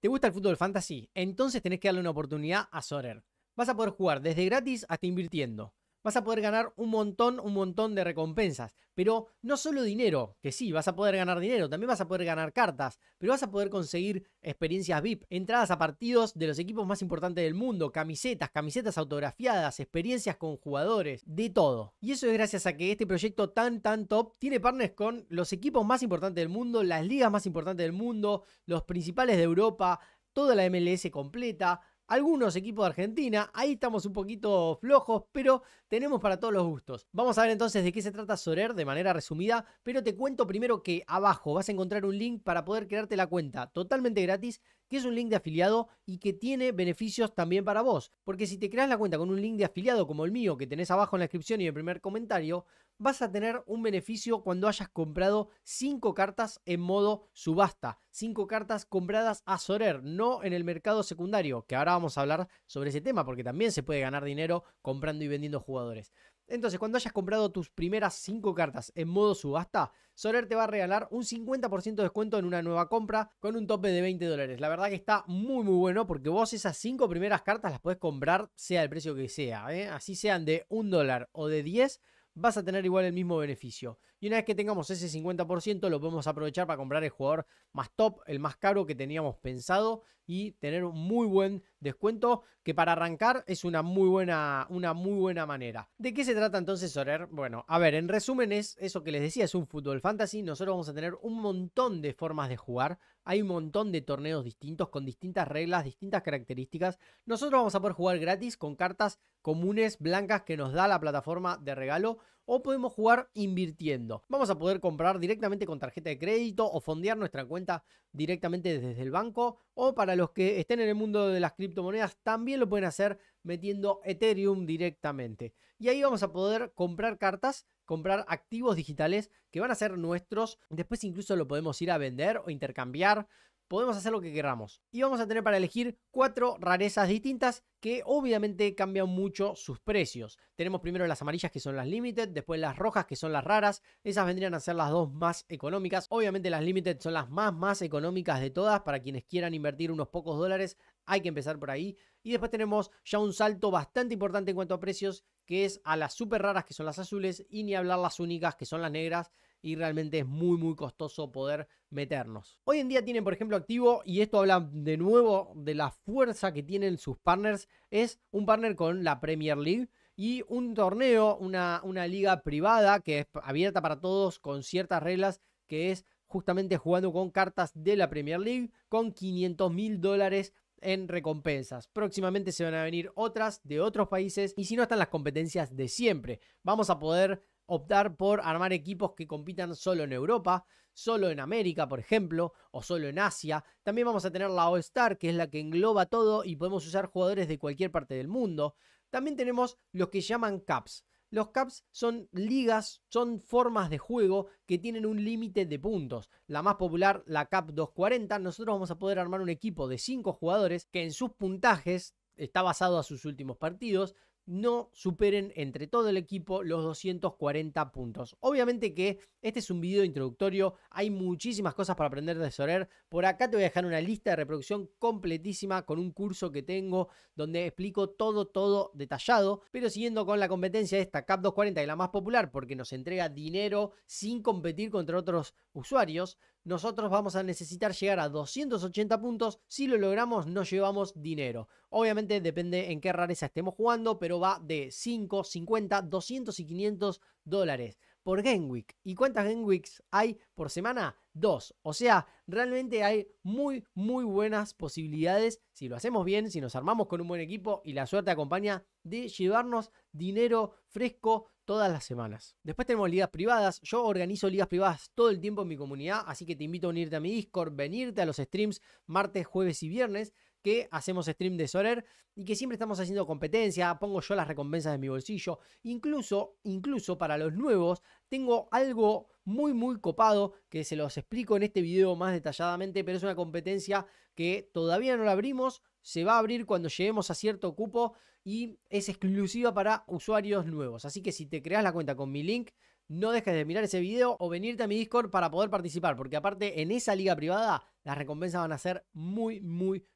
¿Te gusta el fútbol fantasy? Entonces tenés que darle una oportunidad a Sorer. Vas a poder jugar desde gratis hasta invirtiendo vas a poder ganar un montón, un montón de recompensas. Pero no solo dinero, que sí, vas a poder ganar dinero, también vas a poder ganar cartas, pero vas a poder conseguir experiencias VIP, entradas a partidos de los equipos más importantes del mundo, camisetas, camisetas autografiadas, experiencias con jugadores, de todo. Y eso es gracias a que este proyecto tan, tan top tiene partners con los equipos más importantes del mundo, las ligas más importantes del mundo, los principales de Europa, toda la MLS completa, algunos equipos de Argentina. Ahí estamos un poquito flojos, pero tenemos para todos los gustos. Vamos a ver entonces de qué se trata Sorer de manera resumida, pero te cuento primero que abajo vas a encontrar un link para poder crearte la cuenta totalmente gratis que es un link de afiliado y que tiene beneficios también para vos. Porque si te creas la cuenta con un link de afiliado como el mío que tenés abajo en la descripción y en el primer comentario, vas a tener un beneficio cuando hayas comprado 5 cartas en modo subasta. 5 cartas compradas a Sorer, no en el mercado secundario, que ahora vamos a hablar sobre ese tema porque también se puede ganar dinero comprando y vendiendo jugadores. Entonces, cuando hayas comprado tus primeras 5 cartas en modo subasta, Soler te va a regalar un 50% de descuento en una nueva compra con un tope de 20 dólares. La verdad que está muy muy bueno porque vos esas 5 primeras cartas las podés comprar sea el precio que sea. ¿eh? Así sean de 1 dólar o de 10, vas a tener igual el mismo beneficio. Y una vez que tengamos ese 50%, lo podemos aprovechar para comprar el jugador más top, el más caro que teníamos pensado y tener un muy buen descuento que para arrancar es una muy buena, una muy buena manera. ¿De qué se trata entonces Sorer? Bueno, a ver, en resumen es eso que les decía, es un fútbol fantasy. Nosotros vamos a tener un montón de formas de jugar. Hay un montón de torneos distintos con distintas reglas, distintas características. Nosotros vamos a poder jugar gratis con cartas comunes blancas que nos da la plataforma de regalo o podemos jugar invirtiendo. Vamos a poder comprar directamente con tarjeta de crédito o fondear nuestra cuenta directamente desde el banco o para los que estén en el mundo de las criptomonedas también lo pueden hacer metiendo Ethereum directamente. Y ahí vamos a poder comprar cartas comprar activos digitales que van a ser nuestros. Después incluso lo podemos ir a vender o intercambiar podemos hacer lo que queramos. Y vamos a tener para elegir cuatro rarezas distintas que obviamente cambian mucho sus precios. Tenemos primero las amarillas que son las limited, después las rojas que son las raras. Esas vendrían a ser las dos más económicas. Obviamente las limited son las más más económicas de todas. Para quienes quieran invertir unos pocos dólares hay que empezar por ahí. Y después tenemos ya un salto bastante importante en cuanto a precios que es a las super raras que son las azules y ni hablar las únicas que son las negras y realmente es muy muy costoso poder meternos. Hoy en día tienen por ejemplo activo, y esto habla de nuevo de la fuerza que tienen sus partners, es un partner con la Premier League y un torneo, una, una liga privada que es abierta para todos con ciertas reglas que es justamente jugando con cartas de la Premier League con 500 mil dólares en recompensas. Próximamente se van a venir otras de otros países y si no están las competencias de siempre, vamos a poder optar por armar equipos que compitan solo en Europa, solo en América, por ejemplo, o solo en Asia. También vamos a tener la All-Star, que es la que engloba todo y podemos usar jugadores de cualquier parte del mundo. También tenemos los que llaman caps. Los caps son ligas, son formas de juego que tienen un límite de puntos. La más popular, la cap 240, nosotros vamos a poder armar un equipo de 5 jugadores que en sus puntajes está basado a sus últimos partidos, no superen entre todo el equipo los 240 puntos. Obviamente que este es un video introductorio, hay muchísimas cosas para aprender de Sorer. Por acá te voy a dejar una lista de reproducción completísima con un curso que tengo donde explico todo, todo detallado, pero siguiendo con la competencia esta, CAP 240, que es la más popular porque nos entrega dinero sin competir contra otros usuarios, nosotros vamos a necesitar llegar a 280 puntos. Si lo logramos, no llevamos dinero. Obviamente depende en qué rareza estemos jugando, pero va de 5, 50, 200 y 500 dólares por Game ¿Y cuántas Game hay por semana? Dos. O sea, realmente hay muy, muy buenas posibilidades, si lo hacemos bien, si nos armamos con un buen equipo y la suerte acompaña, de llevarnos dinero fresco todas las semanas. Después tenemos ligas privadas. Yo organizo ligas privadas todo el tiempo en mi comunidad, así que te invito a unirte a mi Discord, venirte a los streams martes, jueves y viernes que hacemos stream de Sorer y que siempre estamos haciendo competencia, pongo yo las recompensas de mi bolsillo, incluso, incluso para los nuevos tengo algo muy muy copado que se los explico en este video más detalladamente, pero es una competencia que todavía no la abrimos, se va a abrir cuando lleguemos a cierto cupo y es exclusiva para usuarios nuevos. Así que si te creas la cuenta con mi link, no dejes de mirar ese video o venirte a mi Discord para poder participar, porque aparte en esa liga privada las recompensas van a ser muy, muy,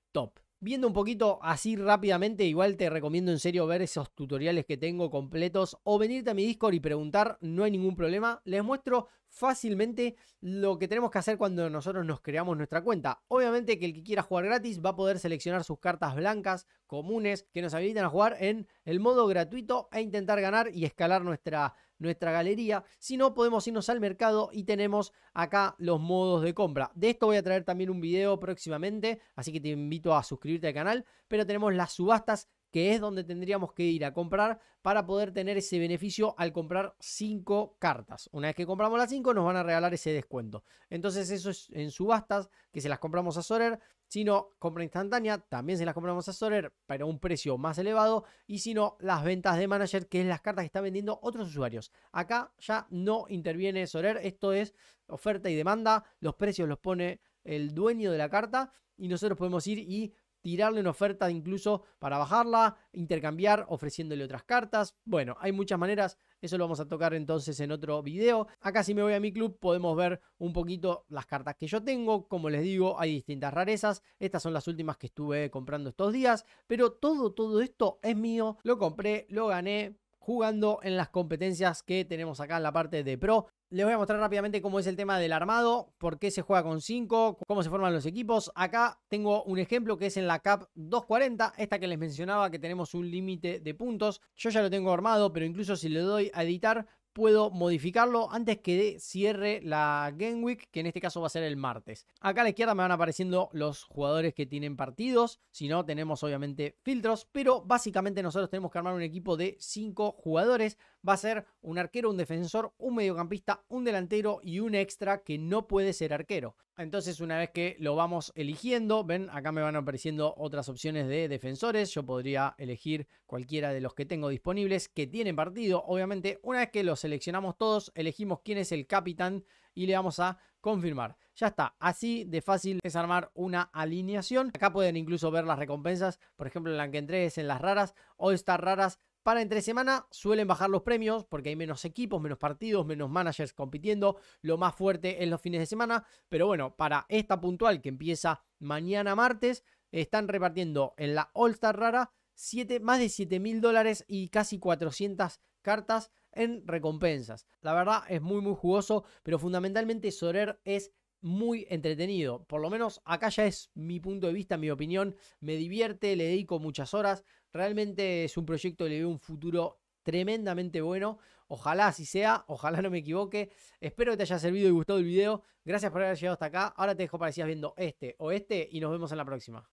Viendo un poquito así rápidamente, igual te recomiendo en serio ver esos tutoriales que tengo completos o venirte a mi Discord y preguntar, no hay ningún problema. Les muestro fácilmente lo que tenemos que hacer cuando nosotros nos creamos nuestra cuenta. Obviamente que el que quiera jugar gratis va a poder seleccionar sus cartas blancas comunes que nos habilitan a jugar en el modo gratuito e intentar ganar y escalar nuestra, nuestra galería. Si no, podemos irnos al mercado y tenemos acá los modos de compra. De esto voy a traer también un video próximamente, así que te invito a suscribirte al canal, pero tenemos las subastas que es donde tendríamos que ir a comprar para poder tener ese beneficio al comprar 5 cartas. Una vez que compramos las 5 nos van a regalar ese descuento. Entonces eso es en subastas que se las compramos a Sorer, si no, compra instantánea, también se las compramos a Sorer pero a un precio más elevado. Y si no, las ventas de manager, que es las cartas que están vendiendo otros usuarios. Acá ya no interviene Sorer esto es oferta y demanda, los precios los pone el dueño de la carta y nosotros podemos ir y tirarle una oferta incluso para bajarla, intercambiar ofreciéndole otras cartas. Bueno, hay muchas maneras, eso lo vamos a tocar entonces en otro video. Acá si me voy a mi club podemos ver un poquito las cartas que yo tengo. Como les digo, hay distintas rarezas. Estas son las últimas que estuve comprando estos días, pero todo, todo esto es mío. Lo compré, lo gané, jugando en las competencias que tenemos acá en la parte de Pro. Les voy a mostrar rápidamente cómo es el tema del armado, por qué se juega con 5, cómo se forman los equipos. Acá tengo un ejemplo que es en la CAP 240, esta que les mencionaba que tenemos un límite de puntos. Yo ya lo tengo armado, pero incluso si le doy a editar, puedo modificarlo antes que cierre la Game Week, que en este caso va a ser el martes. Acá a la izquierda me van apareciendo los jugadores que tienen partidos, si no tenemos obviamente filtros, pero básicamente nosotros tenemos que armar un equipo de 5 jugadores. Va a ser un arquero, un defensor, un mediocampista, un delantero y un extra que no puede ser arquero. Entonces, una vez que lo vamos eligiendo, ven, acá me van apareciendo otras opciones de defensores. Yo podría elegir cualquiera de los que tengo disponibles que tienen partido. Obviamente, una vez que los seleccionamos todos, elegimos quién es el capitán y le vamos a confirmar. Ya está, así de fácil es armar una alineación. Acá pueden incluso ver las recompensas. Por ejemplo, en la que entré es en las raras. o estas raras para entre semana suelen bajar los premios porque hay menos equipos, menos partidos, menos managers compitiendo. Lo más fuerte es los fines de semana. Pero bueno, para esta puntual que empieza mañana martes, están repartiendo en la All Star Rara más de 7 mil dólares y casi 400 cartas en recompensas. La verdad es muy muy jugoso, pero fundamentalmente Sorer es muy entretenido. Por lo menos acá ya es mi punto de vista, mi opinión. Me divierte, le dedico muchas horas. Realmente es un proyecto que le veo un futuro tremendamente bueno. Ojalá así sea, ojalá no me equivoque. Espero que te haya servido y gustado el video. Gracias por haber llegado hasta acá. Ahora te dejo para que sigas viendo este o este y nos vemos en la próxima.